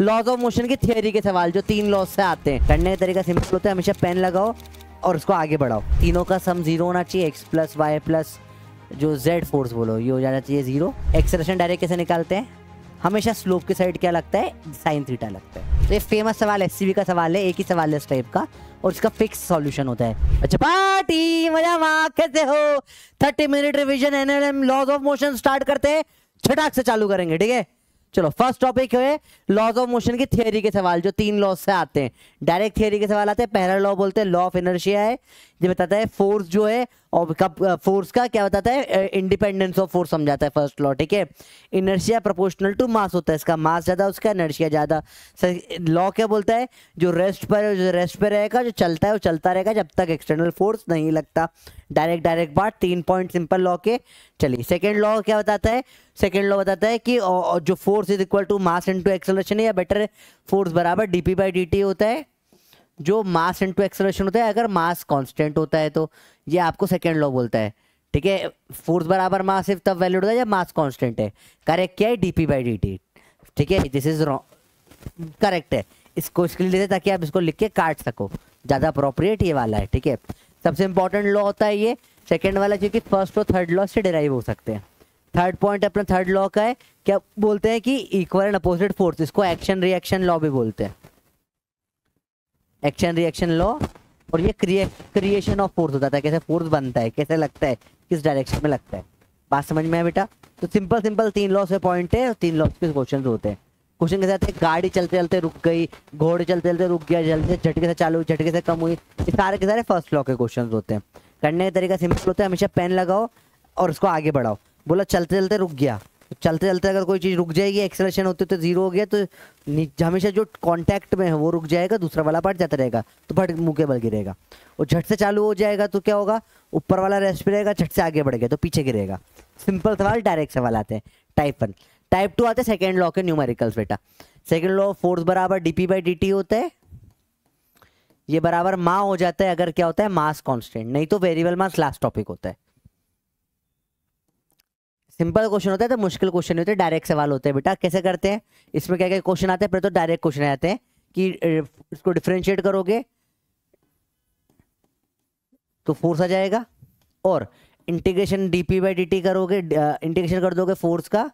laws of motion की theory के सवाल जो तीन लॉज से आते हैं करने का तरीका सिंपल होता है हमेशा पेन लगाओ और उसको आगे बढ़ाओ तीनों का सम जीरो होना चाहिए एक्स प्लस वाई प्लस जो जेड फोर्स बोलो ये हो जाना चाहिए जीरो एक्सरेशन डायरेक्ट कैसे निकालते हैं हमेशा स्लोप की साइड क्या लगता है साइन थीटा लगता है तो ये फेमस सवाल एस का सवाल है एक ही सवाल है इस टाइप का और इसका फिक्स सॉल्यूशन होता है अच्छा पार्टी मजा वहाँ कैसे हो thirty minute revision um laws of motion start करते हैं छटाक से चालू करेंगे ठीक है चलो फर्स्ट टॉपिक है लॉज ऑफ मोशन की थियोरी के सवाल जो तीन लॉज से आते हैं डायरेक्ट थियोरी के सवाल आते हैं पहला लॉ बोलते हैं लॉ ऑफ इनर्शिया है ये बताता है फोर्स जो है और कब फोर्स का क्या बताता है इंडिपेंडेंस ऑफ फोर्स समझाता है फर्स्ट लॉ ठीक है इनर्शिया प्रोपोर्शनल टू मास होता है इसका मास ज़्यादा उसका इनर्शिया ज़्यादा लॉ क्या बोलता है जो रेस्ट पर जो रेस्ट पर रहेगा जो चलता है वो चलता रहेगा जब तक एक्सटर्नल फोर्स नहीं लगता डायरेक्ट डायरेक्ट बात तीन पॉइंट सिंपल लॉ के चलिए सेकेंड लॉ क्या बताता है सेकेंड लॉ बताता है कि जो force is equal to mass into acceleration है या बेटर फोर्स बराबर D P by D T होता है जो मास इनटू एक्सलेशन होता है अगर मास कांस्टेंट होता है तो ये आपको सेकेंड लॉ बोलता है ठीक है फोर्स बराबर मास सिर्फ तब वैल्यू होता है जब मास कांस्टेंट है करेक्ट क्या है D P by D T ठीक है दिस इज रॉन्ग करेक्ट है इसको इसके लिए लेते ताकि आप इसको लिख के काट सको ज़्यादा अप्रोप्रिएट ये वाला है ठीक है सबसे इंपॉर्टेंट लॉ होता है ये सेकेंड वाला क्योंकि फर्स्ट और थर्ड लॉ से डिराइव हो सकते हैं थर्ड पॉइंट अपना थर्ड लॉ का है क्या बोलते हैं कि इक्वल एंड अपोजिट फोर्स इसको एक्शन रिएक्शन लॉ भी बोलते हैं एक्शन रिएक्शन लो और ये क्रिएशन ऑफ फोर्स होता है कैसे फोर्स बनता है कैसे लगता है किस डायरेक्शन में लगता है बात समझ में आए बेटा तो सिंपल सिंपल तीन लॉस के पॉइंट है और तीन लॉस के क्वेश्चन होते हैं क्वेश्चन कैसे आते हैं गाड़ी चलते चलते रुक गई घोड़े चलते चलते रुक गया जल्दी से झटके से चालू हुई झटके से कम हुई ये सारे के सारे फर्स्ट लॉ के क्वेश्चन होते हैं करने का तरीका सिंपल होता है हमेशा पेन लगाओ और उसको आगे बढ़ाओ बोला चलते चलते रुक गया तो चलते चलते अगर कोई चीज़ रुक जाएगी एक्सेलेशन होते तो जीरो हो गया तो हमेशा जो कांटेक्ट में है वो रुक जाएगा दूसरा वाला पार्ट जाता रहेगा तो भट मुँह के बल गिरेगा और झट से चालू हो जाएगा तो क्या होगा ऊपर वाला रेस्ट रहेगा झट से आगे बढ़ गया तो पीछे गिरेगा सिंपल सवाल डायरेक्ट सवाल आते हैं टाइप वन टाइप टू आते हैं सेकेंड लॉ के न्यूमेरिकल्स बेटा सेकेंड लॉ फोर्स बराबर D P by D T होता है ये बराबर माँ हो जाता है अगर क्या होता है मास कांस्टेंट नहीं तो वेरिएबल मास लास्ट टॉपिक होता है सिंपल क्वेश्चन होता है तो मुश्किल क्वेश्चन नहीं होते हैं डायरेक्ट सवाल होते हैं बेटा कैसे करते हैं इसमें क्या क्या क्वेश्चन आते हैं पहले तो डायरेक्ट क्वेश्चन आते हैं कि इसको डिफ्रेंशिएट करोगे तो फोर्स आ जाएगा और इंटीग्रेशन डीपी बाई टी करोगे इंटीग्रेशन कर दोगे फोर्स का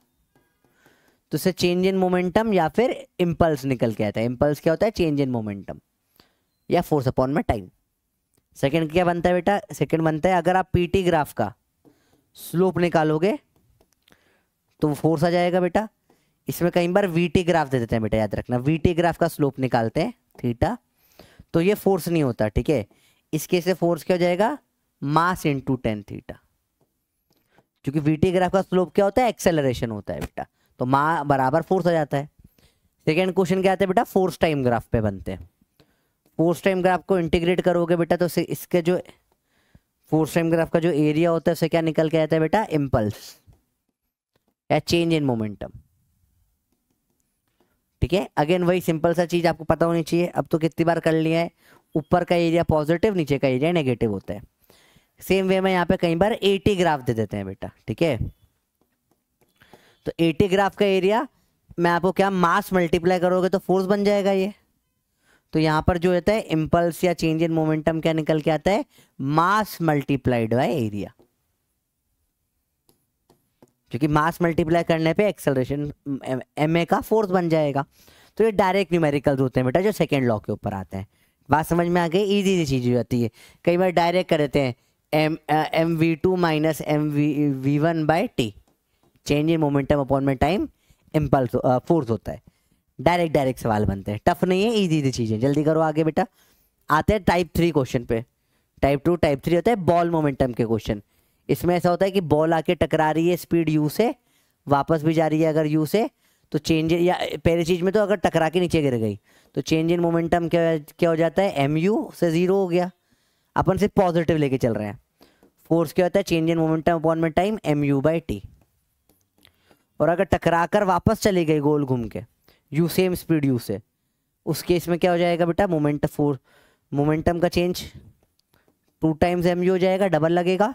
तो इससे चेंज इन मोमेंटम या फिर इम्पल्स निकल के आता है इम्पल्स क्या होता है चेंज इन मोमेंटम या फोर्स अपॉन में टाइम सेकेंड क्या बनता है बेटा सेकेंड बनता है अगर आप पीटी ग्राफ का स्लोप निकालोगे तो वो फोर्स आ जाएगा बेटा इसमें कई बार वीटी ग्राफ दे देते हैं बेटा याद रखना वीटी ग्राफ का स्लोप निकालते हैं थीटा तो ये फोर्स नहीं होता ठीक है इसके से फोर्स क्या हो जाएगा मास इंटू टेन थीटा क्योंकि वीटी ग्राफ का स्लोप क्या होता है एक्सेलरेशन होता है बेटा तो मा बराबर फोर्स आ जाता है सेकेंड क्वेश्चन क्या आते है बेटा फोर्स टाइम ग्राफ पे बनते हैं फोर्स टाइम ग्राफ को इंटीग्रेट करोगे बेटा तो इसके जो फोर्स टाइम ग्राफ का जो एरिया होता है उसे क्या निकल के आता है बेटा इम्पल्स या चेंज इन मोमेंटम ठीक है अगेन वही सिंपल सा चीज आपको पता होनी चाहिए अब तो कितनी बार कर लिया है ऊपर का एरिया पॉजिटिव नीचे का एरिया नेगेटिव होता है सेम वे में यहाँ पे कई बार एटी ग्राफ दे देते हैं बेटा ठीक है तो एटी ग्राफ का एरिया मैं आपको क्या मास मल्टीप्लाई करोगे तो फोर्स बन जाएगा ये तो यहाँ पर जो होता है इम्पल्स या चेंज इन मोमेंटम क्या निकल के आता है मास मल्टीप्लाइड बाय एरिया क्योंकि मास मल्टीप्लाई करने पे एक्सेलरेशन एम ए का फोर्स बन जाएगा तो ये डायरेक्ट न्यूमेरिकल्स होते हैं बेटा जो सेकेंड लॉ के ऊपर आते हैं बात समझ में आ गई ईजी ईजी चीज़ हो जाती है कई बार डायरेक्ट कर देते हैं M M V two minus M V V one by T change in momentum upon में टाइम इम्पल्स फोर्स होता है डायरेक्ट डायरेक्ट सवाल बनते हैं टफ नहीं है ईजी सी चीज़ें जल्दी करो आगे बेटा आते हैं टाइप थ्री क्वेश्चन पे टाइप टू टाइप थ्री होता है बॉल मोमेंटम के क्वेश्चन इसमें ऐसा होता है कि बॉल आके टकरा रही है स्पीड यू से वापस भी जा रही है अगर यू से तो चेंज या पहली चीज़ में तो अगर टकरा के नीचे गिर गई तो चेंज इन मोमेंटम क्या क्या हो जाता है एम यू से ज़ीरो हो गया अपन सिर्फ पॉजिटिव लेके चल रहे हैं फोर्स क्या होता है चेंज इन मोमेंटम अपॉन में time M U by T और अगर टकरा कर वापस चली गई गोल घूम के यू सेम स्पीड यू से उस केस में क्या हो जाएगा बेटा मोमेंटम फोर मोमेंटम का change two times M U हो जाएगा डबल लगेगा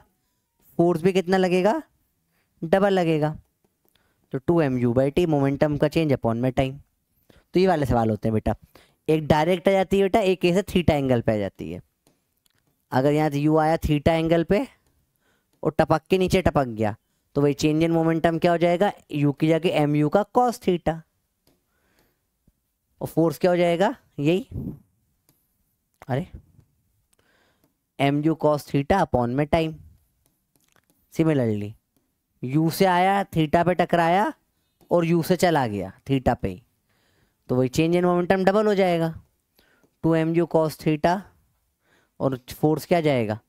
फोर्स भी कितना लगेगा डबल लगेगा तो two M U by T momentum का चेंज अपॉन में टाइम तो ये वाले सवाल होते हैं बेटा एक डायरेक्ट आ जाती है बेटा एक ऐसे थीटा एंगल पे आ जाती है अगर यहाँ से यू आया थीटा एंगल पे और टपक के नीचे टपक गया तो भाई चेंज इन मोमेंटम क्या हो जाएगा यू की जगह एम यू का कॉस थीटा और फोर्स क्या हो जाएगा यही अरे M U cos theta upon में टाइम सिमिलरली यू से आया थीटा पे टकराया और यू से चला गया थीटा पे तो वही चेंज इन मोमेंटम डबल हो जाएगा two M U cos theta और फोर्स क्या जाएगा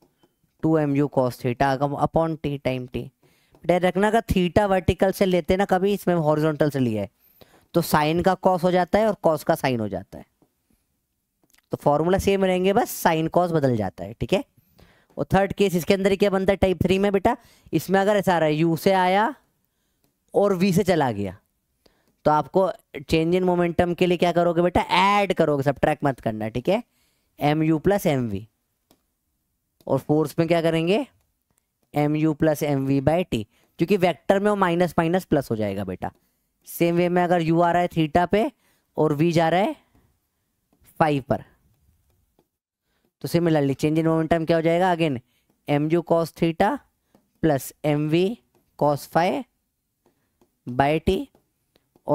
two M U cos theta upon T time T डे रखना का थीटा वर्टिकल से लेते ना कभी इसमें हॉरिजॉन्टल से लिया है तो साइन का कॉस हो जाता है और कॉस का साइन हो जाता है तो फॉर्मूला सेम रहेंगे बस साइन कॉस बदल जाता है ठीक है और थर्ड केस इसके अंदर क्या बनता है टाइप थ्री में बेटा इसमें अगर ऐसा आ रहा है यू से आया और वी से चला गया तो आपको चेंज इन मोमेंटम के लिए क्या करोगे बेटा ऐड करोगे सब ट्रैक मत करना ठीक है M U plus M V और फोर्स में क्या करेंगे M U plus M V by T क्योंकि वेक्टर में वो माइनस माइनस प्लस हो जाएगा बेटा सेम वे में अगर यू आ रहा है थीटा पे और वी जा रहा है फाइव पर तो सिमिलरली चेंज इन मोमेंटम क्या हो जाएगा again M U cos theta plus M V cos five by T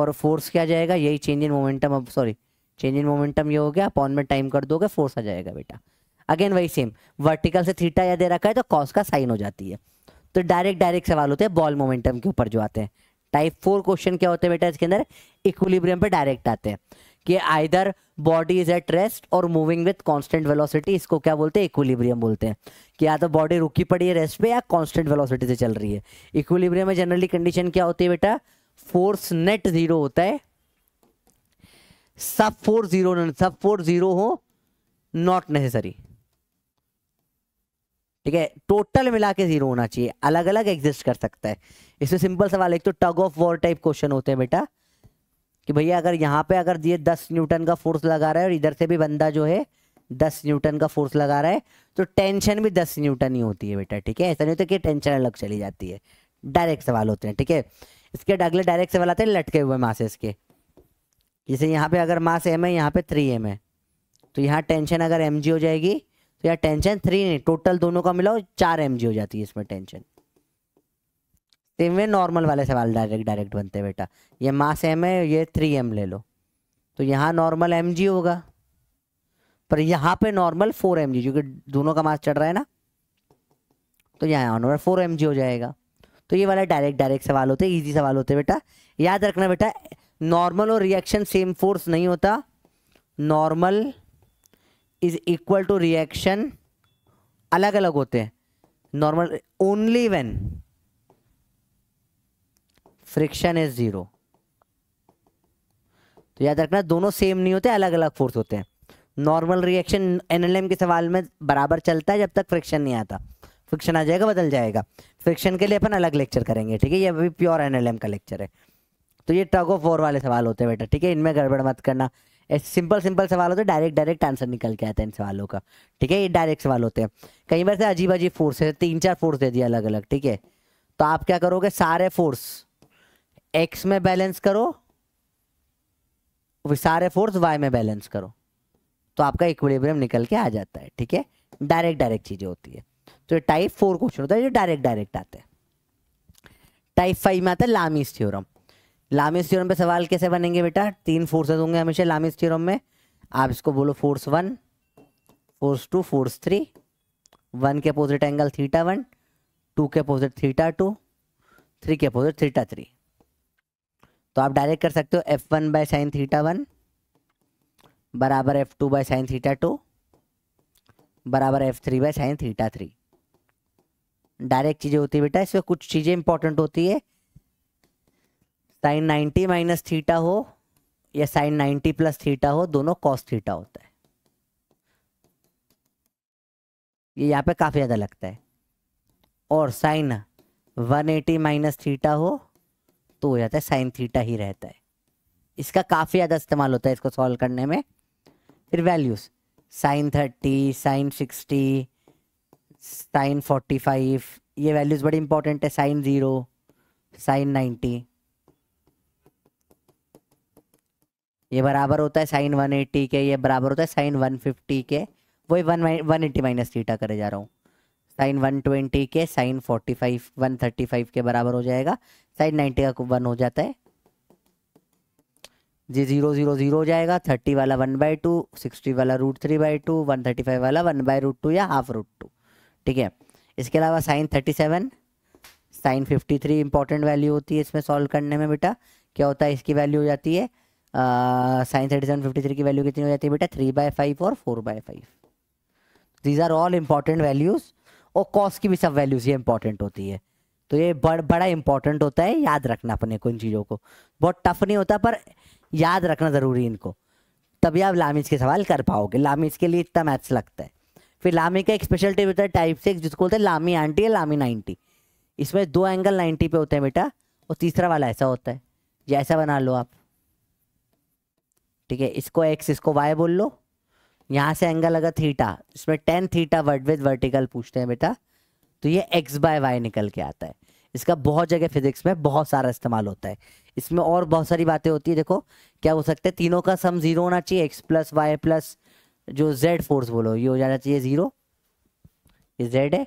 और फोर्स क्या जाएगा यही चेंज इन मोमेंटम अब सॉरी चेंज इन मोमेंटम ये हो गया अपॉन में टाइम कर दोगे फोर्स आ जाएगा बेटा अगेन वही सेम वर्टिकल से थीटा या दे रखा है तो कॉस का साइन हो जाती है तो डायरेक्ट डायरेक्ट सवाल होते हैं बॉल मोमेंटम के ऊपर जो आते हैं टाइप फोर क्वेश्चन क्या होते हैं बेटा इसके अंदर इक्विलिब्रियम पर डायरेक्ट आते हैं कि either body is at rest और मूविंग विथ कॉन्स्टेंट वेलोसिटी इसको क्या बोलते हैं इक्विलिब्रियम बोलते हैं कि या तो बॉडी रुकी पड़ी है रेस्ट पे या कॉन्स्टेंट वेलोसिटी से चल रही है इक्विलिब्रियम में जनरली कंडीशन क्या होती है बेटा फोर्स नेट जीरो होता है सब फोर जीरो सब फोर जीरो हो नॉट नेसेसरी ठीक है टोटल मिला के जीरो होना चाहिए अलग अलग एग्जिस्ट कर सकता है इसमें सिंपल सवाल एक तो tug of war type question होते हैं बेटा कि भैया अगर यहाँ पे अगर ये दस न्यूटन का फोर्स लगा रहा है और इधर से भी बंदा जो है दस न्यूटन का फोर्स लगा रहा है तो टेंशन भी दस न्यूटन ही होती है बेटा ठीक है ऐसा नहीं होता कि टेंशन अलग चली जाती है डायरेक्ट सवाल होते हैं ठीक है इसके अगले डायरेक्ट सवाल आते हैं लटके हुए मासेस के जैसे यहाँ पे अगर मास एम है यहाँ पे थ्री एम है तो यहाँ टेंशन अगर एम हो जाएगी तो यहाँ टेंशन थ्री नहीं टोटल दोनों का मिलाओ चार एम हो जाती है इसमें टेंशन इनमें नॉर्मल वाले सवाल डायरेक्ट डायरेक्ट बनते हैं बेटा ये मास एम है ये थ्री एम ले लो तो यहाँ नॉर्मल एम जी होगा पर यहाँ पे नॉर्मल फोर एम जी क्योंकि दोनों का मास चढ़ रहा है ना तो यहाँ नॉर्मल फोर एम जी हो जाएगा तो ये वाला डायरेक्ट डायरेक्ट सवाल होते हैं ईजी सवाल होते हैं बेटा याद रखना बेटा नॉर्मल और रिएक्शन सेम फोर्स नहीं होता normal is equal to reaction अलग अलग होते हैं normal only when friction is zero तो याद रखना दोनों सेम नहीं होते अलग अलग फोर्स होते हैं नॉर्मल रिएक्शन एनएलएम के सवाल में बराबर चलता है जब तक फ्रिक्शन नहीं आता फ्रिक्शन आ जाएगा बदल जाएगा फ्रिक्शन के लिए अपन अलग लेक्चर करेंगे ठीक है ये अभी प्योर एनएलएम का लेक्चर है तो ये टग ऑफ वॉर वाले सवाल होते हैं बेटा ठीक है इनमें गड़बड़ मत करना ऐसे सिंपल सिंपल सवाल होते हैं डायरेक्ट डायरेक्ट आंसर निकल के आता है इन सवालों का ठीक है ये डायरेक्ट सवाल होते हैं कई बार से अजीब अजीब फोर्स है तीन चार फोर्स दे दिया अलग अलग ठीक है तो आप क्या करोगे सारे फोर्स एक्स में बैलेंस करो सारे फोर्स वाई में बैलेंस करो तो आपका इक्विलिब्रियम निकल के आ जाता है ठीक है डायरेक्ट डायरेक्ट चीजें होती है तो ये टाइप फोर क्वेश्चन होता है जो डायरेक्ट डायरेक्ट आते हैं टाइप फाइव में आता है लामी थ्योरम लामी थ्योरम पे सवाल कैसे बनेंगे बेटा तीन फोर्सेज होंगे हमेशा लामी थ्योरम में आप इसको बोलो force one force two force three one के opposite angle theta one two के अपोजिट थीटा टू थ्री के अपोजिट थीटा थ्री तो आप डायरेक्ट कर सकते हो F one by sine theta one बराबर F two by sine theta two बराबर F three by sine theta three direct चीज़ें होती है बेटा इसमें कुछ चीज़ें इंपॉर्टेंट होती है साइन नाइन्टी माइनस थीटा हो या साइन नाइन्टी प्लस थीटा हो दोनों कॉस थीटा होता है ये यहाँ पे काफ़ी ज़्यादा लगता है और sine one eighty minus theta हो तो हो जाता है साइन थीटा ही रहता है इसका काफ़ी ज़्यादा इस्तेमाल होता है इसको सॉल्व करने में फिर values sine thirty sine sixty sine forty five ये वैल्यूज़ बड़ी इंपॉर्टेंट है साइन ज़ीरो साइन नाइन्टी ये बराबर होता है साइन वन एट्टी के ये बराबर होता है साइन वन फिफ्टी के वही one one eighty minus theta करे जा रहा हूँ साइन 120 के साइन 45 135 के बराबर हो जाएगा साइन 90 का वन हो जाता है जी जीरो जीरो जीरो हो जाएगा थर्टी वाला वन बाई टू सिक्सटी वाला root three by two one thirty five वाला वन बाई रूट टू या हाफ रूट टू ठीक है इसके अलावा sine thirty seven sine fifty three important value होती है इसमें सॉल्व करने में बेटा क्या होता है इसकी वैल्यू हो जाती है sine thirty seven fifty three की वैल्यू कितनी हो जाती है बेटा थ्री बाय फाइव और four by five these are all important values और कॉस की भी सब वैल्यूज ये इंपॉर्टेंट होती है तो ये बड़, बड़ा इंपॉर्टेंट होता है याद रखना अपने को इन चीज़ों को बहुत टफ नहीं होता पर याद रखना ज़रूरी इनको तभी आप लामिज के सवाल कर पाओगे लामिज के लिए इतना मैथ्स लगता है फिर लामी का एक स्पेशल टिप होता है टाइप से जिसको बोलते हैं लामी आंटी या लामी नाइन्टी इसमें दो एंगल नाइन्टी पे होते हैं बेटा और तीसरा वाला ऐसा होता है जैसा बना लो आप ठीक है इसको एक्स इसको वाई बोल लो यहाँ से एंगल अगर थीटा इसमें tan theta word with vertical पूछते हैं बेटा तो ये एक्स बाय वाई निकल के आता है इसका बहुत जगह फिजिक्स में बहुत सारा इस्तेमाल होता है इसमें और बहुत सारी बातें होती है देखो क्या हो सकता है तीनों का सम जीरो होना चाहिए एक्स प्लस वाई प्लस जो जेड फोर्स बोलो ये हो जाना चाहिए जीरो ये जेड है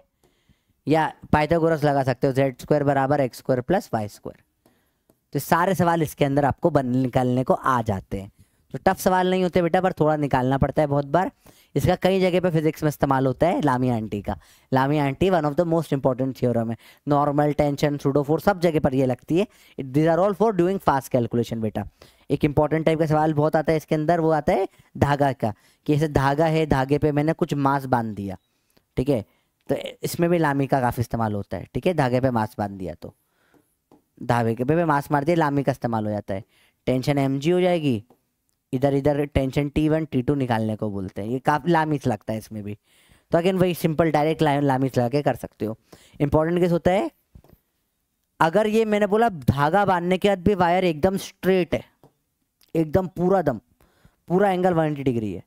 या पाइथागोरस लगा सकते हो जेड स्क्वायर बराबर X square plus Y square तो सारे सवाल इसके अंदर आपको बन निकालने को आ जाते हैं तो टफ सवाल नहीं होते बेटा पर थोड़ा निकालना पड़ता है बहुत बार इसका कई जगह पे फिजिक्स में इस्तेमाल होता है लामी आंटी का Lami aunty one of the most important theorem है नॉर्मल टेंशन सुडोफोर सब जगह पर ये लगती है these are all for doing fast calculation बेटा एक इंपॉर्टेंट टाइप का सवाल बहुत आता है इसके अंदर वो आता है धागा का कि ऐसे धागा है धागे पे मैंने कुछ मांस बांध दिया ठीक है तो इसमें भी लामी का काफ़ी इस्तेमाल होता है ठीक है धागे पे मांस बांध दिया तो धागे पे मांस मार दिया लामी का इस्तेमाल हो जाता है टेंशन एम हो जाएगी इधर इधर tension T one T two निकालने को बोलते हैं ये काफ़ी लामिस लगता है इसमें भी तो अगेन वही सिंपल डायरेक्ट लाइन लामिस लगा के कर सकते हो इंपॉर्टेंट केस होता है अगर ये मैंने बोला धागा बांधने के बाद भी वायर एकदम स्ट्रेट है एकदम पूरा दम पूरा एंगल वन डिग्री है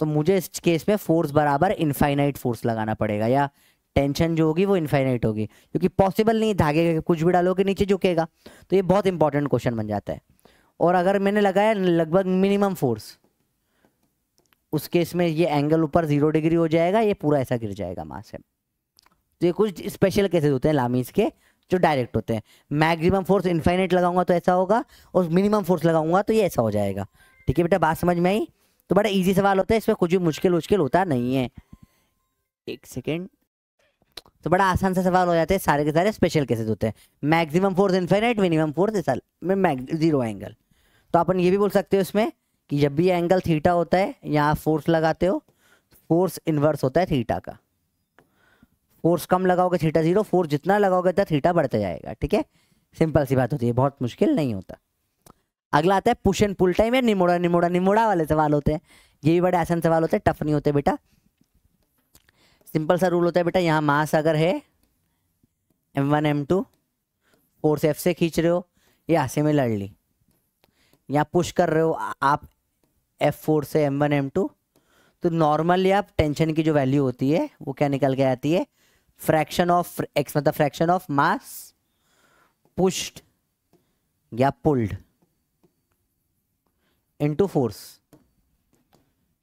तो मुझे इस केस में फोर्स बराबर इन्फाइनाइट फोर्स लगाना पड़ेगा या टेंशन जो होगी वो इन्फाइनाइट होगी क्योंकि पॉसिबल नहीं धागे धागे कुछ भी डालो के नीचे झुकेगा तो ये बहुत इंपॉर्टेंट क्वेश्चन बन जाता है और अगर मैंने लगाया लगभग मिनिमम फोर्स उस केस में ये एंगल ऊपर जीरो डिग्री हो जाएगा ये पूरा ऐसा गिर जाएगा मास से तो ये कुछ स्पेशल केसेस होते हैं लामीज के जो डायरेक्ट होते हैं मैक्सिमम फोर्स इन्फाइनेट लगाऊंगा तो ऐसा होगा और मिनिमम फोर्स लगाऊंगा तो ये ऐसा हो जाएगा ठीक है बेटा बात समझ में आई तो बड़ा इजी सवाल होता है इसमें कुछ भी मुश्किल मुश्किल होता नहीं है एक सेकेंड तो बड़ा आसान सा सवाल हो जाता है सारे के सारे स्पेशल केसेज होते हैं maximum force infinite minimum force zero angle तो अपन ये भी बोल सकते हो इसमें कि जब भी एंगल थीटा होता है यहाँ फोर्स लगाते हो फोर्स इन्वर्स होता है थीटा का फोर्स कम लगाओगे थीटा जीरो फोर्स जितना लगाओगे तो थीटा बढ़ता जाएगा ठीक है सिंपल सी बात होती है बहुत मुश्किल नहीं होता अगला आता है पुश एंड पुल टाइम या निमोड़ा निमोड़ा निमोड़ा वाले सवाल होते हैं ये भी बड़े आसान सवाल होते हैं टफ नहीं होते बेटा सिंपल सा रूल होता है बेटा यहाँ मास अगर है M one M two force F से खींच रहे हो या सिमिलरली यहाँ पुश कर रहे हो आप एफ फोर से एम वन एम टू तो नॉर्मली आप टेंशन की जो वैल्यू होती है वो क्या निकल के आती है फ्रैक्शन ऑफ एक्स मतलब फ्रैक्शन ऑफ मास पुश्ड या पुल्ड इनटू फोर्स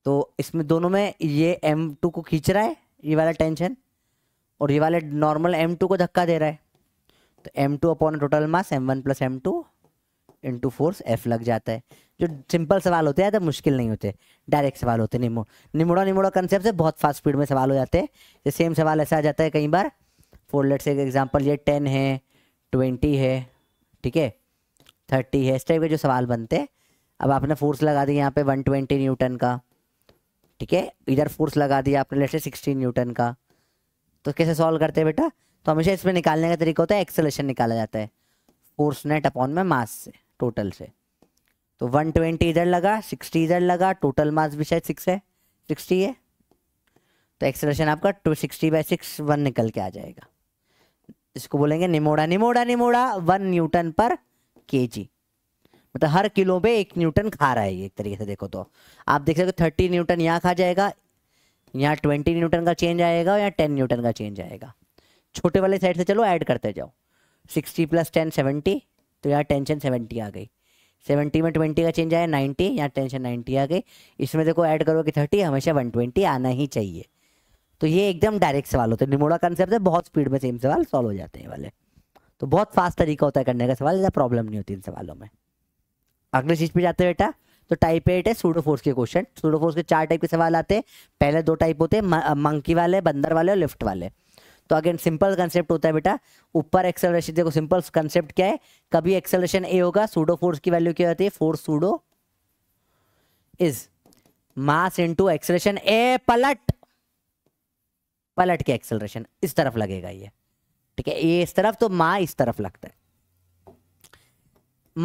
तो इसमें दोनों में ये एम टू को खींच रहा है ये वाला टेंशन और ये वाला नॉर्मल एम टू को धक्का दे रहा है तो m two upon total mass m one plus m two into force F लग जाता है जो सिंपल सवाल होते हैं ज़्यादा मुश्किल नहीं होते डायरेक्ट सवाल होते निमो निमोड़ा निमोड़ा कंसेप्ट से बहुत फास्ट स्पीड में सवाल हो जाते हैं सेम सवाल ऐसा आ जाता है कई बार फोर लेट्स एक एग्जाम्पल ये टेन है ट्वेंटी है ठीक है थर्टी है इस टाइप के जो सवाल बनते हैं अब आपने फोर्स लगा दी यहाँ पे वन ट्वेंटी न्यूटन का ठीक है इधर फोर्स लगा दिया आपने लेट से सिक्सटी न्यूटन का तो कैसे सॉल्व करते हैं बेटा तो हमेशा इसमें निकालने का तरीका होता है एक्सेलेशन निकाला जाता है फोर्स नेट अपॉन में मास से टोटल से तो 120 इधर लगा 60 इधर लगा टोटल मास भी शायद सिक्स है 60 है तो एक्सलेशन आपका two sixty by six one निकल के आ जाएगा इसको बोलेंगे निमोड़ा निमोड़ा निमोड़ा वन न्यूटन पर के मतलब हर किलो पे एक न्यूटन खा रहा है एक तरीके से देखो तो आप देख सकते हो थर्टी न्यूटन यहाँ खा जाएगा यहाँ ट्वेंटी न्यूटन का चेंज आएगा या टेन न्यूटन का चेंज आएगा छोटे वाले साइड से चलो ऐड करते जाओ सिक्सटी प्लस टेन सेवेंटी तो यहाँ टेंशन सेवेंटी आ गई सेवेंटी में ट्वेंटी का चेंज आया नाइन्टी यहाँ टेंशन नाइन्टी आ गई इसमें देखो ऐड करो कि थर्टी हमेशा वन ट्वेंटी आना ही चाहिए तो ये एकदम डायरेक्ट सवाल होते हैं निमोड़ा कंसेप्ट है बहुत स्पीड में सेम सवाल सॉल्व हो जाते हैं वाले तो बहुत फास्ट तरीका होता है करने का सवाल ज़्यादा प्रॉब्लम नहीं होती इन सवालों में अगले चीज़ पे जाते हैं बेटा तो टाइप एट है सूडो फोर्स के क्वेश्चन सूडो फोर्स के चार टाइप के सवाल आते हैं पहले दो टाइप होते हैं मंकी वाले बंदर वाले और लिफ्ट वाले तो अगेन सिंपल कंसेप्ट होता है बेटा ऊपर एक्सेलरेशन देखो सिंपल कंसेप्ट क्या है कभी एक्सेलरेशन ए होगा सूडो फोर्स की वैल्यू क्या होती है force pseudo is mass into acceleration a पलट पलट के एक्सेलरेशन इस तरफ लगेगा ये ठीक है ए इस तरफ तो मा इस तरफ लगता है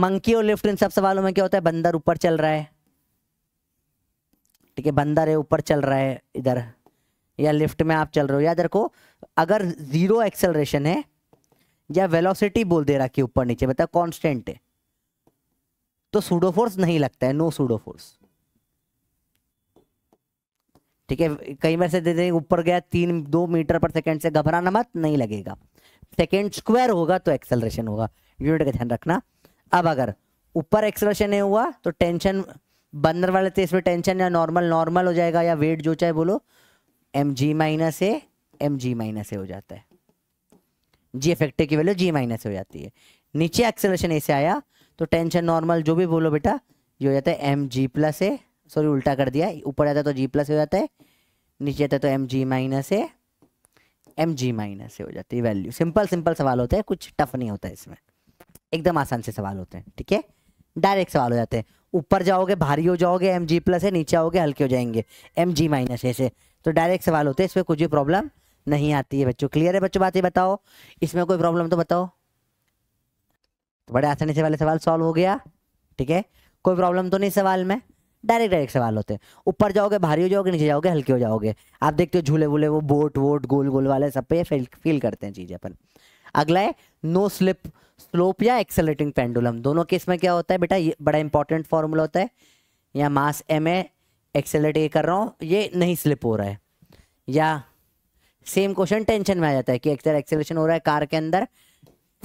मंकी और लिफ्ट इन सब सवालों में क्या होता है बंदर ऊपर चल रहा है ठीक है बंदर है ऊपर चल रहा है इधर या लिफ्ट में आप चल रहे हो याद रखो अगर जीरो एक्सेलरेशन है या वेलोसिटी बोल दे रखी ऊपर नीचे मतलब कांस्टेंट है तो सूडोफोर्स नहीं लगता है नो सूडोफोर्स ठीक है कई बार से दे देंगे ऊपर गया तीन दो मीटर पर सेकेंड से घबराना मत नहीं लगेगा सेकेंड स्क्वायर होगा तो एक्सेलरेशन होगा यूनिट का ध्यान रखना अब अगर ऊपर एक्सेलरेशन नहीं हुआ तो टेंशन बंदर वाले थे तो इसमें टेंशन या नॉर्मल नॉर्मल हो जाएगा या वेट जो चाहे बोलो m g minus a m g minus a हो जाता है जी इफेक्टिव की वैल्यू जी माइनस हो जाती है नीचे एक्सेलेशन ए से आया तो टेंशन नॉर्मल जो भी बोलो बेटा ये हो जाता है m g plus a sorry उल्टा कर दिया ऊपर आता है तो जी प्लस हो जाता है नीचे आता है तो m g minus a m g minus a हो जाती है वैल्यू सिंपल सिंपल सवाल होते हैं कुछ टफ नहीं होता है इसमें एकदम आसान से सवाल होते हैं ठीक है डायरेक्ट सवाल हो जाते हैं ऊपर जाओगे भारी हो जाओगे एम जी प्लस है नीचे आओगे हल्के हो जाएंगे एम जी माइनस ऐसे तो डायरेक्ट सवाल होते हैं इसमें कुछ भी प्रॉब्लम नहीं आती है बच्चों क्लियर है बच्चों बात ये बताओ इसमें कोई प्रॉब्लम तो बताओ तो बड़े आसानी से वाले सवाल सॉल्व हो गया ठीक है कोई प्रॉब्लम तो नहीं सवाल में डायरेक्ट डायरेक्ट सवाल होते हैं ऊपर जाओगे भारी हो जाओगे नीचे जाओगे हल्के हो जाओगे आप देखते हो झूले वूले वो बोट वोट गोल गोल वाले सब पे फील फील करते हैं चीज़ें अपन अगला है नो स्लिप स्लोप या एक्सेलेटिंग पेंडुलम दोनों केस में क्या होता है बेटा ये बड़ा इंपॉर्टेंट फॉर्मूला होता है या मास एम है एक्सेलेट ये कर रहा हूँ ये नहीं स्लिप हो रहा है या सेम क्वेश्चन टेंशन में आ जाता है कि एक्सेल एक्सेलेशन हो रहा है कार के अंदर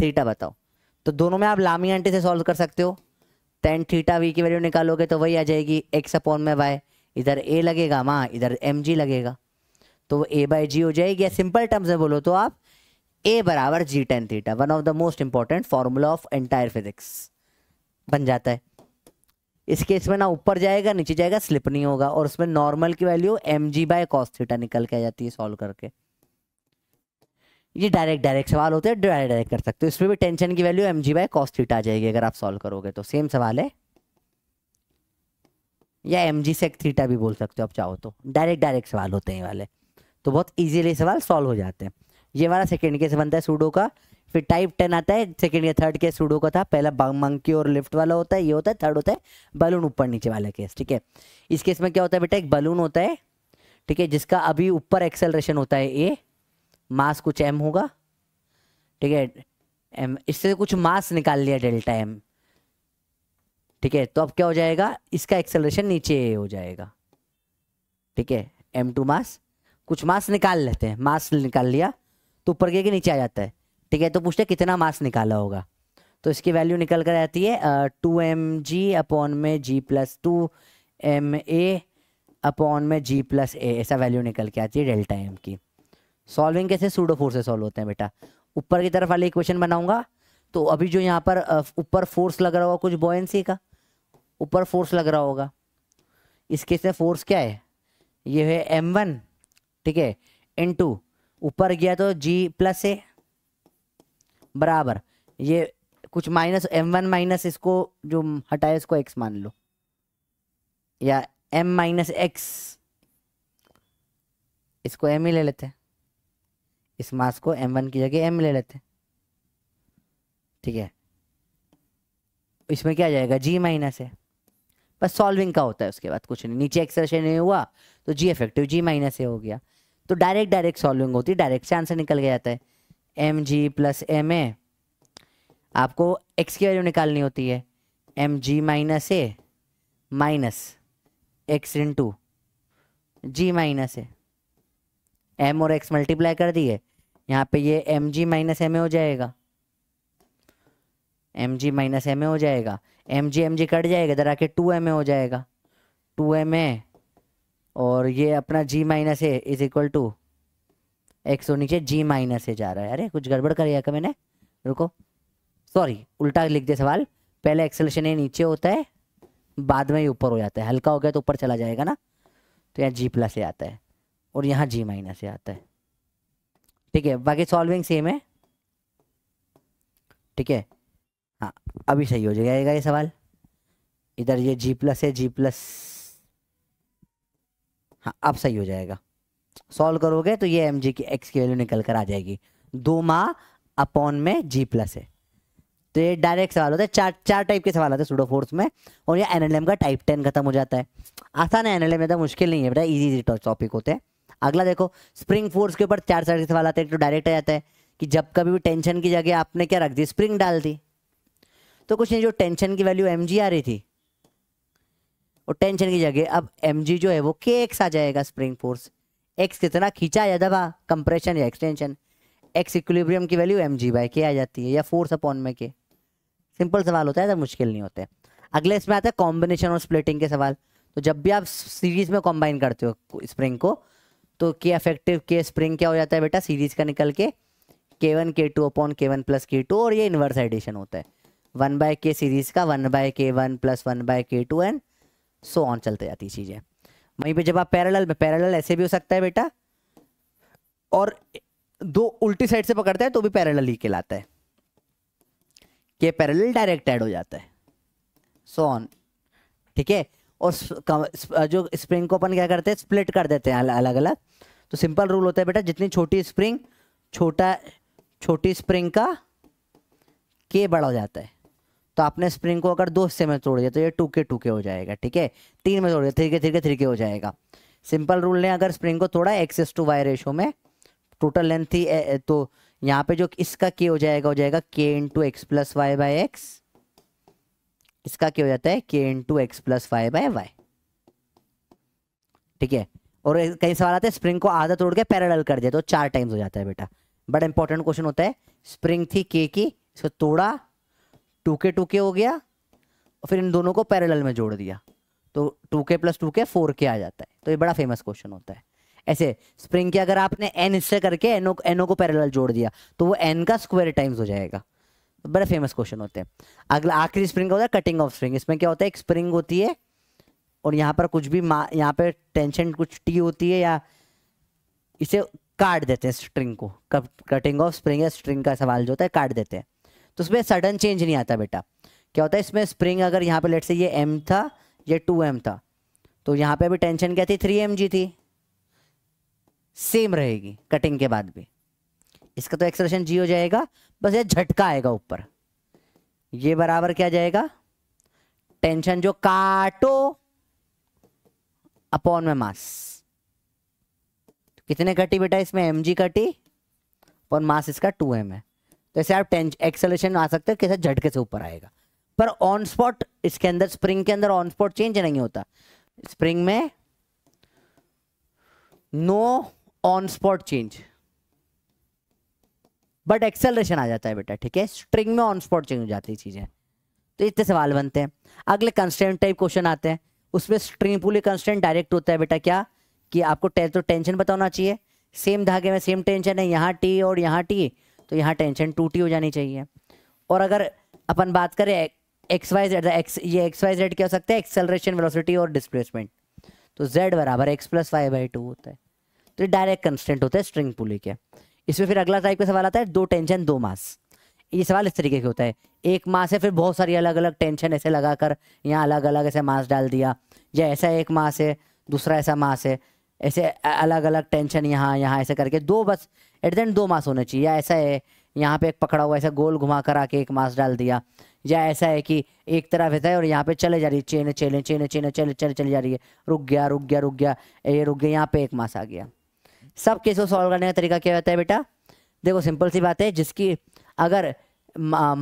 थीटा बताओ तो दोनों में आप लामी एंटी से सॉल्व कर सकते हो टेन थीटा वी की वैल्यू निकालोगे तो वही आ जाएगी एक्स अपॉन में वाई इधर ए लगेगा माँ इधर एम जी लगेगा तो वो ए बाई जी हो जाएगी या सिंपल टर्म्स में बोलो तो आप ए बराबर g tan theta one of the most important formula of entire physics बन जाता है इस केस में ना ऊपर जाएगा नीचे जाएगा स्लिप नहीं होगा और उसमें नॉर्मल की value m g by cos theta theta निकल के आ जाती है सॉल्व करके ये डायरेक्ट डायरेक्ट सवाल होते हैं डायरेक्ट डायरेक्ट कर सकते हो इसमें भी टेंशन की value m g by cos theta आ जाएगी अगर आप सॉल्व करोगे तो सेम सवाल है या एम जी सेक थीटा भी बोल सकते हो आप चाहो तो डायरेक्ट डायरेक्ट सवाल होते हैं वाले तो बहुत इजीली सवाल सॉल्व हो जाते हैं ये वाला सेकेंड केस बनता है सूडो का फिर टाइप टेन आता है सेकेंड या थर्ड केस सूडो का था पहला मंकी और लिफ्ट वाला होता है ये होता है थर्ड होता है बलून ऊपर नीचे वाला केस ठीक है इस केस में क्या होता है बेटा एक बलून होता है ठीक है जिसका अभी ऊपर एक्सेलरेशन होता है ए मास कुछ एम होगा ठीक है एम इससे कुछ मास निकाल लिया डेल्टा एम ठीक है तो अब क्या हो जाएगा इसका एक्सेलरेशन नीचे ए हो जाएगा ठीक है एम टू मास कुछ मास निकाल लेते हैं मास निकाल लिया ऊपर गया कि नीचे आ जाता है ठीक है तो पूछते हैं कितना मास निकाला होगा तो इसकी वैल्यू निकल कर आती है टू एम जी अपॉन में g plus two m a upon में जी प्लस ए ऐसा वैल्यू निकल के आती है डेल्टा एम की सॉल्विंग कैसे सूडो फोर्स से सॉल्व होते हैं बेटा ऊपर की तरफ वाले इक्वेशन बनाऊंगा तो अभी जो यहाँ पर ऊपर फोर्स लग रहा होगा कुछ बॉयंसी का ऊपर फोर्स लग रहा होगा इसके से फोर्स क्या है ये है एम वन ठीक है इन टू ऊपर गया तो जी प्लस ए बराबर ये कुछ माइनस एम वन माइनस इसको जो हटाए इसको एक्स मान लो या एम माइनस एक्स इसको एम ही ले लेते हैं इस मास को एम वन की जगह एम ले लेते हैं ठीक है इसमें क्या जाएगा जी माइनस है बस सॉल्विंग का होता है उसके बाद कुछ नहीं नीचे एक्सरेशन नहीं हुआ तो जी इफेक्टिव जी माइनस ए हो गया तो डायरेक्ट डायरेक्ट सॉल्विंग होती है डायरेक्ट से आंसर निकल गया जाता है m g plus m a आपको एक्स की वैल्यू निकालनी होती है m g minus a minus x two g minus a m और एक्स मल्टीप्लाई कर दिए यहाँ पे ये m g minus m a हो जाएगा m g minus m a हो जाएगा m g m g cut जाएगा इधर आके टू एम ए हो जाएगा टू एम ए और ये अपना g minus a is equal to x और नीचे जी माइनस ए जा रहा है अरे कुछ गड़बड़ कर दिया क्या मैंने रुको सॉरी उल्टा लिख दिया सवाल पहले एक्सेलेशन ए नीचे होता है बाद में ही ऊपर हो जाता है हल्का हो गया तो ऊपर चला जाएगा ना तो यहाँ जी प्लस ए आता है और यहाँ जी माइनस ए आता है ठीक है बाकी सॉल्विंग सेम है ठीक है हाँ अभी सही हो जाएगा ये सवाल इधर ये जी प्लस है जी प्लस हाँ अब सही हो जाएगा सॉल्व करोगे तो ये एम जी की एक्स की वैल्यू निकल कर आ जाएगी दो माह अपॉन में जी प्लस है तो ये डायरेक्ट सवाल होता है चार चार टाइप के सवाल आते हैं सूडो फोर्स में और ये एन का टाइप टेन खत्म हो जाता है आसान है एन एल मुश्किल नहीं है बेटा ईजी इजी टॉपिक होते हैं अगला देखो स्प्रिंग फोर्स के ऊपर चार साइड के सवाल आते हैं तो डायरेक्ट आ जाता है कि जब कभी भी टेंशन की जगह आपने क्या रख दी स्प्रिंग डाल दी तो कुछ नहीं जो टेंशन की वैल्यू एम आ रही थी और टेंशन की जगह अब एम जो है वो के आ जाएगा स्प्रिंग फोर्स एक्स कितना खींचा या दबा कंप्रेशन या एक्सटेंशन एक्स इक्विलिब्रियम की value m g by k आ जाती है या फोर्स अपॉन में के सिंपल सवाल होता है ऐसा मुश्किल नहीं होते अगले इसमें आता है कॉम्बिनेशन और स्प्लिटिंग के सवाल तो जब भी आप सीरीज में कॉम्बाइन करते हो स्प्रिंग को तो के अफेक्टिव के स्प्रिंग क्या हो जाता है बेटा सीरीज का निकल के k one k two upon k one plus k two और ये इन्वर्स एडिशन होता है वन बाय के सीरीज का one by k one plus one by k two and so on चलते जाती है चीज़ें वहीं पे जब आप पैरेलल में पैरेलल ऐसे भी हो सकता है बेटा और दो उल्टी साइड से पकड़ते हैं तो भी पैरेलल ही कहलाता है कि पैरेलल डायरेक्ट ऐड हो जाता है सो ऑन ठीक है और जो स्प्रिंग को अपन क्या करते हैं स्प्लिट कर देते हैं अलग अलग तो सिंपल रूल होता है बेटा जितनी छोटी स्प्रिंग छोटा छोटी स्प्रिंग का के बड़ा हो जाता है तो आपने स्प्रिंग को अगर दो हिस्से में तोड़ दिया तो ये टू के टू के हो जाएगा ठीक है तीन में तोड़ दिया थ्री के थ्री के थ्री के हो जाएगा सिंपल रूल ने अगर स्प्रिंग को तोड़ा एक्सेस टू वाई रेशो में टोटल लेंथ ही तो यहाँ पे जो इसका के हो जाएगा हो जाएगा k two x plus y by x इसका क्या हो जाता है k two x plus y by y ठीक है और कई सवाल आते हैं स्प्रिंग को आधा तोड़ के पैरेलल कर दिया तो चार टाइम्स हो जाता है बेटा बड़ा इंपॉर्टेंट क्वेश्चन होता है स्प्रिंग थी के की इसको तोड़ा टू के टू के हो गया और फिर इन दोनों को पैरेलल में जोड़ दिया तो टू के प्लस टू के फोर के आ जाता है तो ये बड़ा फेमस क्वेश्चन होता है ऐसे स्प्रिंग के अगर आपने एन इससे करके एनो एनो को पैरेलल जोड़ दिया तो वो एन का स्क्वायर टाइम्स हो जाएगा तो बड़े फेमस क्वेश्चन होते हैं अगला आखिरी स्प्रिंग का होता है कटिंग ऑफ स्प्रिंग इसमें क्या होता है एक स्प्रिंग होती है और यहाँ पर कुछ भी मा यहाँ पे टेंशन कुछ टी होती है या इसे काट देते हैं स्ट्रिंग को कटिंग ऑफ स्प्रिंग या स्ट्रिंग का सवाल जो होता है काट देते हैं तो उसमें सडन चेंज नहीं आता बेटा क्या होता है इसमें स्प्रिंग अगर यहाँ पे लेट से ये एम था ये टू एम था तो यहाँ पे अभी टेंशन क्या थी थ्री एम जी थी सेम रहेगी कटिंग के बाद भी इसका तो एक्सप्रेशन जी हो जाएगा बस ये झटका आएगा ऊपर ये बराबर क्या जाएगा टेंशन जो काटो अपॉन में मास तो कितने कटी बेटा इसमें एम जी कटी और मास इसका टू एम है तो ऐसे आप एक्सेलेशन आ सकते हो कैसे झटके से ऊपर आएगा पर ऑन स्पॉट इसके अंदर स्प्रिंग के अंदर ऑन स्पॉट चेंज नहीं होता स्प्रिंग में no on spot change but acceleration आ जाता है बेटा ठीक है स्ट्रिंग में ऑन स्पॉट चेंज हो जाती है चीज़ें तो इतने सवाल बनते हैं अगले कंस्टेंट टाइप क्वेश्चन आते हैं उसमें स्ट्रिंग पूरी कंस्टेंट डायरेक्ट होता है बेटा क्या कि आपको तो टेंशन बताना चाहिए सेम धागे में सेम टेंशन है यहाँ टी और यहाँ टी तो यहाँ टेंशन टूटी हो जानी चाहिए और अगर अपन बात करें एक्स वाई जेड एक्स ये एक्स वाई जेड क्या हो सकता है एक्सेलरेशन वेलोसिटी और डिस्प्लेसमेंट तो जेड बराबर x plus y by two होता है तो ये डायरेक्ट कंस्टेंट होता है स्ट्रिंग पुली के इसमें फिर अगला टाइप का सवाल आता है दो टेंशन दो मास ये सवाल इस तरीके के होता है एक मास है फिर बहुत सारी अलग अलग टेंशन ऐसे लगा कर यहाँ अलग अलग ऐसे मास डाल दिया या ऐसा एक मास है दूसरा ऐसा मास है ऐसे अलग अलग टेंशन यहाँ यहाँ ऐसे करके दो बस एट एंड दो मास होने चाहिए या ऐसा है यहाँ पे एक पकड़ा हुआ ऐसा गोल घुमा कर आके एक मास डाल दिया या ऐसा है कि एक तरफ ऐसा है और यहाँ पे चले जा रही है चेने चेने चेने चेने चले चले चली जा रही है रुक गया रुक गया रुक गया ये रुक गया यहाँ पे एक मास आ गया सब केस को सॉल्व करने का तरीका क्या होता है बेटा देखो सिंपल सी बात है जिसकी अगर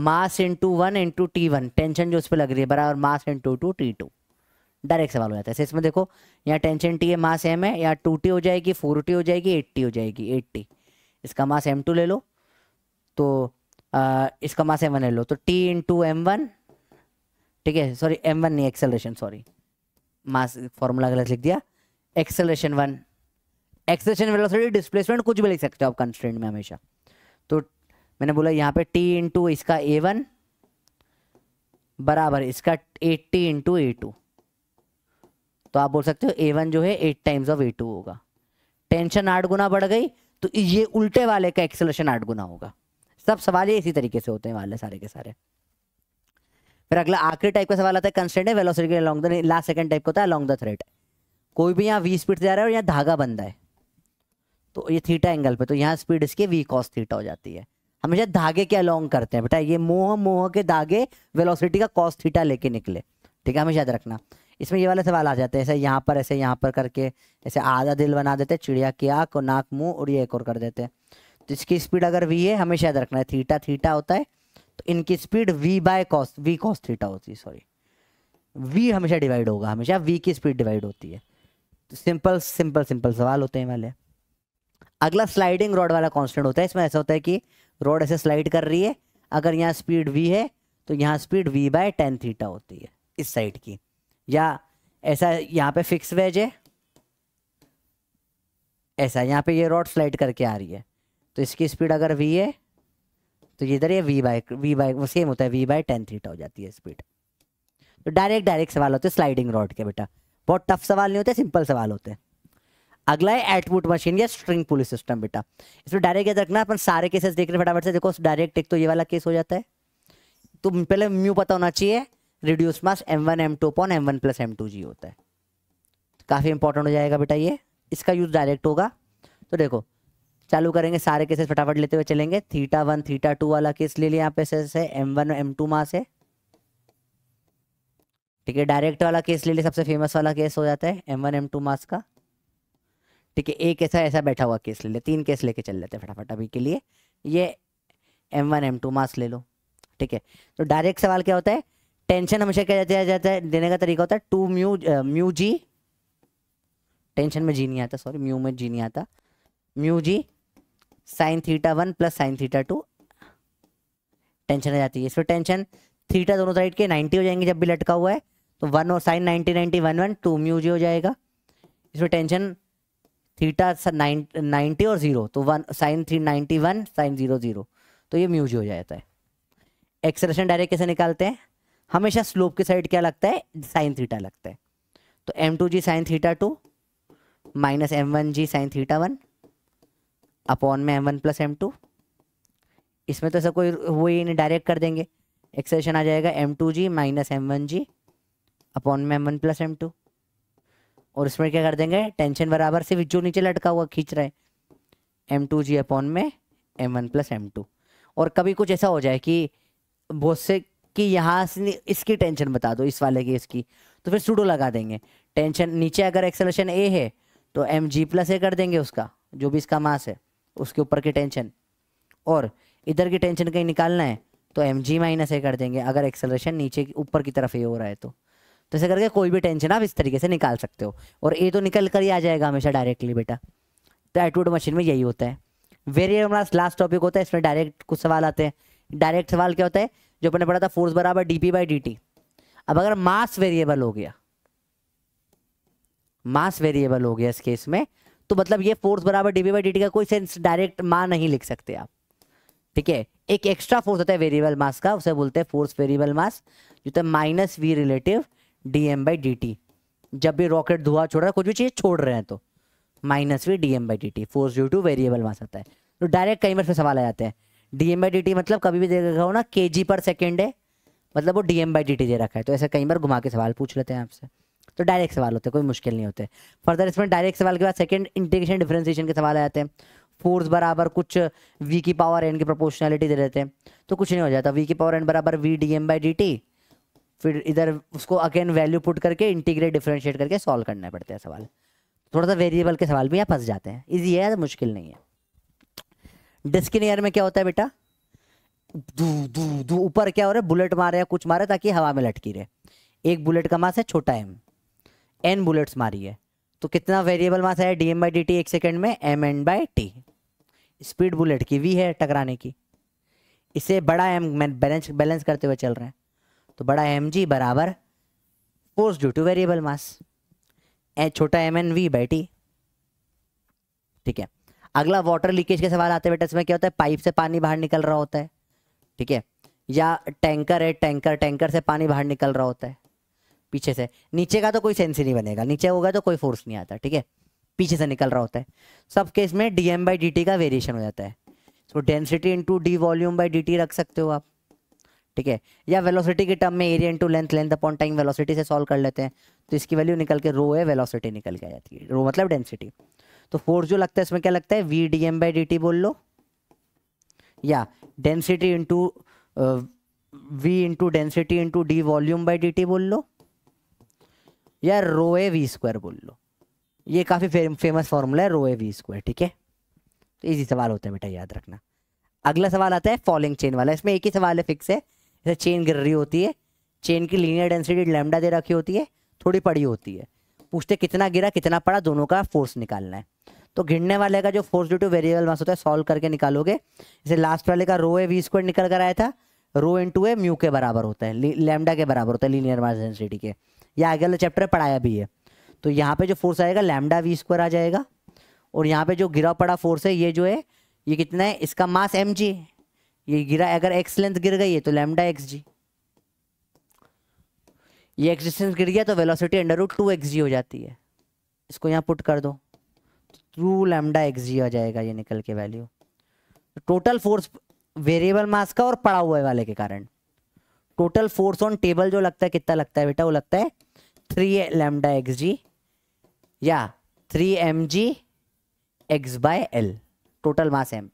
mass into one into T one tension जो उस पर लग रही है बराबर mass into two T two direct सवाल हो जाता है इसमें देखो यहाँ टेंशन टी है मास एम है यहाँ टू टी हो जाएगी फोर टी हो जाएगी एट टी हो जाएगी एट टी इसका मास एम टू ले लो तो आ, इसका मास एम वन ले लो तो T into m one ठीक है सॉरी एम वन नहीं एक्सेलरेशन सॉरी मास फॉर्मूला गलत लिख दिया acceleration one acceleration velocity displacement कुछ भी लिख सकते हो आप कंस्टेंट में हमेशा तो मैंने बोला यहाँ पे टी इंटू इसका ए वन बराबर इसका eight T into a two तो आप बोल सकते हो ए वन जो है eight times of a two होगा टेंशन आठ गुना बढ़ गई तो ये उल्टे वाले का एक्सेलेशन आठ गुना होगा सब सवाल ये इसी तरीके से होते हैं वाले सारे के सारे फिर अगला आखिरी टाइप का सवाल आता है कंस्टेंट है वेलोसिटी के long the last second type का होता है अलॉन्ग द थ्रेड कोई भी यहाँ वी स्पीड से जा रहा है और यहाँ धागा बंदा है तो ये थीटा एंगल पे तो यहाँ स्पीड इसके वी कॉस थीटा हो जाती है हमेशा धागे के अलॉन्ग करते हैं बेटा ये मोह मोह के धागे वेलोसिटी का कॉस थीटा लेके निकले ठीक है हमेशा याद रखना इसमें ये वाले सवाल आ जाते हैं ऐसे यहाँ पर ऐसे यहाँ पर करके ऐसे आधा दिल बना देते चिड़िया की आँख और नाक मुँह और ये एक और कर देते तो इसकी स्पीड अगर वी है हमेशा याद रखना है थीटा थीटा होता है तो इनकी speed v by cos v cos theta होती है सॉरी वी हमेशा डिवाइड होगा हमेशा वी की स्पीड डिवाइड होती है तो सिंपल सिंपल सिंपल सवाल होते हैं वाले अगला स्लाइडिंग रॉड वाला कॉन्स्टेंट होता है इसमें ऐसा होता है कि रॉड ऐसे स्लाइड कर रही है अगर यहाँ स्पीड वी है तो यहाँ speed v by tan theta होती है इस साइड की या ऐसा यहाँ पे फिक्स वेज है ऐसा यहाँ पे ये रॉड स्लाइड करके आ रही है तो इसकी स्पीड अगर वी है तो इधर ये वी बाई वी बाई वो सेम होता है वी बाई टेन थीटा हो जाती है स्पीड तो डायरेक्ट डायरेक्ट सवाल होते हैं स्लाइडिंग रॉड के बेटा बहुत टफ सवाल नहीं होते सिंपल सवाल होते हैं अगला है एटपुट मशीन या स्ट्रिंग पुलिस सिस्टम बेटा इसमें डायरेक्ट याद रखना अपन सारे केसेस देख रहे फटाफट से देखो डायरेक्ट एक तो ये वाला केस हो जाता है तो पहले म्यू पता होना चाहिए reduce mass m one M two upon m one plus m two g होता है काफ़ी इंपॉर्टेंट हो जाएगा बेटा ये इसका यूज डायरेक्ट होगा तो देखो चालू करेंगे सारे केसेस फटाफट लेते हुए चलेंगे थीटा वन थीटा टू वाला केस ले लिया पे से M one M two mass है ठीक है डायरेक्ट वाला केस ले लिया सबसे फेमस वाला केस हो जाता है M one M two mass का ठीक है एक ऐसा ऐसा बैठा हुआ केस ले लिया तीन केस लेके चल लेते हैं फटाफट अभी के लिए ये m one M two mass ले लो ठीक है तो डायरेक्ट सवाल क्या होता है टेंशन हमेशा क्या दिया जाता है देने का तरीका होता है two mu mu g tension में जी नहीं आता सॉरी म्यू में जी नहीं आता mu g sine theta one plus sine theta two tension आ जाती है इसमें टेंशन थीटा दोनों साइड के नाइन्टी हो जाएंगे जब भी लटका हुआ है तो वन और sine ninety ninety one one two mu g हो जाएगा इसमें टेंशन थीटा नाइन्टी और जीरो तो one sine three ninety one sine zero zero तो ये म्यू जी हो जाता है एक्सलेशन डायरेक्ट कैसे निकालते हैं हमेशा स्लोप के साइड क्या लगता है साइन थीटा लगता है तो m two g sine theta two minus m one g sine theta one upon में m one plus m two इसमें तो ऐसा कोई वो ही नहीं डायरेक्ट कर देंगे एक्सेशन आ जाएगा m two g minus m one g upon में m one plus m two और इसमें क्या कर देंगे टेंशन बराबर सिर्फ जो नीचे लटका हुआ खींच रहे एम टू जी अपॉन में m one plus m two और कभी कुछ ऐसा हो जाए कि बहुत से कि यहाँ से इसकी टेंशन बता दो इस वाले की इसकी तो फिर सूडो लगा देंगे टेंशन नीचे अगर एक्सेलेशन ए है तो एम जी प्लस ए कर देंगे उसका जो भी इसका मास है उसके ऊपर की टेंशन और इधर की टेंशन कहीं निकालना है तो एम जी माइनस ए कर देंगे अगर एक्सेलेशन नीचे ऊपर की तरफ ए हो रहा है तो तो ऐसे करके कोई भी टेंशन आप इस तरीके से निकाल सकते हो और ए तो निकल कर ही आ जाएगा हमेशा डायरेक्टली बेटा तो एटवुड मशीन में यही होता है वेरियर हमारा लास्ट टॉपिक होता है इसमें डायरेक्ट कुछ सवाल आते हैं डायरेक्ट सवाल क्या होता है जो अपने पढ़ा था फोर्स बराबर डीपी बाई डी अब अगर मास वेरिएबल हो गया मास वेरिएबल हो गया इस केस में तो मतलब ये फोर्स बराबर डीपी बाई डी का कोई सेंस डायरेक्ट मा नहीं लिख सकते आप ठीक है एक एक्स्ट्रा फोर्स होता है वेरिएबल मास का उसे बोलते हैं फोर्स वेरिएबल मास जो तो minus v relative d m by D t जब भी रॉकेट धुआं छोड़ रहा है कुछ भी चीज़ छोड़ रहे हैं तो minus v d m by D t force due to variable mass आता है तो डायरेक्ट कई बार फिर सवाल आ जाते हैं डीएम बाई डी मतलब कभी भी दे रखा हो ना के जी पर सेकेंड है मतलब वो डीएम बाई डी दे रखा है तो ऐसे कई बार घुमा के सवाल पूछ लेते हैं आपसे तो डायरेक्ट सवाल होते हैं कोई मुश्किल नहीं होते फर्दर इसमें डायरेक्ट सवाल के बाद सेकेंड इंटीग्रेशन डिफ्रेंसिएशन के सवाल आ जाते हैं फोर्स बराबर कुछ वी की पावर एन की प्रोपोर्शनैलिटी दे देते हैं तो कुछ नहीं हो जाता वी की पावर एन बराबर v d m by D t फिर इधर उसको अगेन वैल्यू पुट करके इंटीग्रेट डिफ्रेंशिएट करके सॉल्व करना पड़ता है सवाल थोड़ा सा वेरिएबल के सवाल भी यहाँ फंस जाते हैं ईजी है मुश्किल नहीं है डिस्किन एयर में क्या होता है बेटा ऊपर क्या हो रहा है बुलेट मारे या कुछ मारे ताकि हवा में लटकी रहे एक बुलेट का मास है छोटा एम एन बुलेट्स मारी है तो कितना वेरिएबल मास है d m by D t एक सेकेंड में m n by t speed bullet की वी है टकराने की इसे बड़ा एम बैलेंस बैलेंस करते हुए चल रहे हैं तो बड़ा एम जी बराबर force due to variable mass छोटा m n v by t ठीक है अगला वाटर लीकेज के सवाल आते हैं बेटा इसमें क्या होता है पाइप से पानी बाहर निकल रहा होता है ठीक है या टैंकर है टैंकर टैंकर से पानी बाहर निकल रहा होता है पीछे से नीचे का तो कोई सेंस ही नहीं बनेगा नीचे होगा तो कोई फोर्स नहीं आता ठीक है पीछे से निकल रहा होता है सब केस में d m by D t का वेरिएशन हो जाता है so density into d volume by D t रख सकते हो आप ठीक है या वेलोसिटी के टर्म में area into length length upon time velocity से सॉल्व कर लेते हैं तो इसकी वैल्यू निकल के रो है वेलोसिटी निकल के आ जाती है रो मतलब डेंसिटी तो फोर्स जो लगता है इसमें क्या लगता है v d m by D t बोल लो या density into v into density into d volume by D t बोल लो या रो ए वी स्क्वायर बोल लो ये काफ़ी फे, फेमस फॉर्मूला है रो ए वी स्क्वायर ठीक है तो ईजी सवाल होता है बेटा याद रखना अगला सवाल आता है फॉलिंग चेन वाला इसमें एक ही सवाल है फिक्स है जैसे चेन गिर रही होती है चेन की लीनियर डेंसिटी लैमडा दे रखी होती है थोड़ी पड़ी होती है पूछते कितना गिरा कितना पड़ा दोनों का फोर्स निकालना है तो गिरने वाले का जो force due to variable mass होता है सॉल्व करके निकालोगे जैसे लास्ट वाले का रो ए वी स्क्वायर निकल कर आया था रो टू ए म्यू के बराबर होता है लैमडा के बराबर होता है लीनियर मास डेंसिटी के ये आगे वाले चैप्टर पढ़ाया भी है तो यहाँ पे जो फोर्स आएगा लैमडा वी स्क्वायर आ जाएगा और यहाँ पे जो गिरा पड़ा फोर्स है ये जो है ये कितना है इसका मास एम जी ये गिरा अगर एक्स लेंथ गिर गई है तो लैमडा एक्स जी ये एक्सिस्टेंस गिर गया तो velocity under root two x हो जाती है इसको यहाँ पुट कर दो टू लैमडा एक्स जी आ जाएगा ये निकल के वैल्यू तो टोटल फोर्स वेरिएबल मास का और पड़ा हुआ वाले के कारण टोटल फोर्स ऑन टेबल जो लगता है कितना लगता है बेटा वो लगता है थ्री लैमडा एक्स जी या three m g x by l total mass m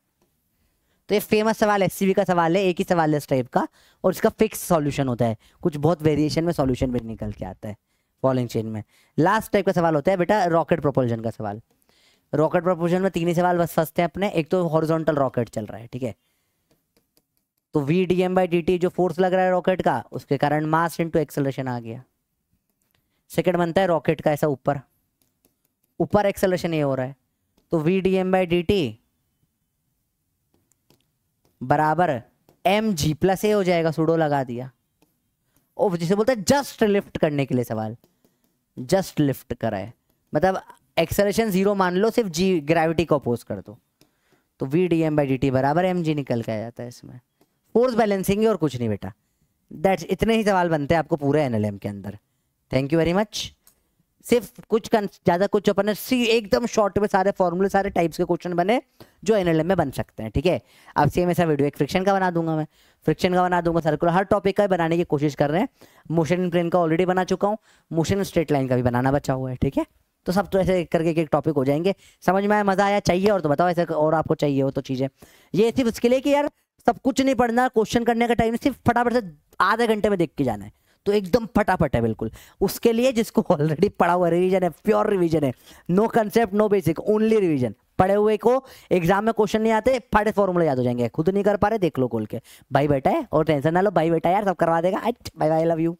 तो ये फेमस सवाल एस सी का सवाल है एक ही सवाल है इस टाइप का और इसका फिक्स सॉल्यूशन होता है कुछ बहुत वेरिएशन में सॉल्यूशन भी निकल के आता है फॉलोइंग चेन में लास्ट टाइप का सवाल होता है बेटा रॉकेट प्रोपल्शन का सवाल रॉकेट प्रोपल्शन में तीन ही सवाल बस फंसते हैं अपने एक तो हॉरिजॉन्टल रॉकेट चल रहा है ठीक है तो v d m by D t जो फोर्स लग रहा है रॉकेट का उसके कारण मास इंटू एक्सेलरेशन आ गया सेकेंड बनता है रॉकेट का ऐसा ऊपर ऊपर एक्सेलरेशन ये हो रहा है तो v d m by D t बराबर एम जी प्लस ए हो जाएगा सूडो लगा दिया और जिसे बोलते हैं जस्ट लिफ्ट करने के लिए सवाल जस्ट लिफ्ट कराए मतलब एक्सेलेशन जीरो मान लो सिर्फ जी ग्रेविटी को अपोज कर दो तो v d m by D t बराबर एम जी निकल के आ जाता है इसमें फोर्स बैलेंसिंग है और कुछ नहीं बेटा दैट्स इतने ही सवाल बनते हैं आपको पूरे एन एल एम के अंदर थैंक यू वेरी मच सिर्फ कुछ ज़्यादा कुछ अपन सी एकदम शॉर्ट में सारे फॉर्मूले सारे टाइप्स के क्वेश्चन बने जो एन में बन सकते हैं ठीक है अब सेम ऐसा वीडियो एक फ्रिक्शन का बना दूंगा मैं फ्रिक्शन का बना दूंगा सर्कुलर हर टॉपिक का बनाने की कोशिश कर रहे हैं मोशन इन प्लेन का ऑलरेडी बना चुका हूँ मोशन स्ट्रेट लाइन का भी बनाना बचा हुआ है ठीक है तो सब तो ऐसे करके एक टॉपिक हो जाएंगे समझ में आया मज़ा आया चाहिए और तो बताओ ऐसे और आपको चाहिए हो तो चीज़ें ये सिर्फ उसके लिए कि यार सब कुछ नहीं पढ़ना क्वेश्चन करने का टाइम सिर्फ फटाफट से आधे घंटे में देख के जाना है तो एकदम फटाफट है बिल्कुल उसके लिए जिसको ऑलरेडी पढ़ा हुआ रिवीजन है प्योर रिवीजन है no concept no basic only revision पढ़े हुए को एग्जाम में क्वेश्चन नहीं आते फटे फॉर्मूले याद हो जाएंगे खुद नहीं कर पा रहे देख लो खोल के भाई बेटा है और टेंशन ना लो भाई बेटा यार सब करवा देगा अच्छा भाई आई लव यू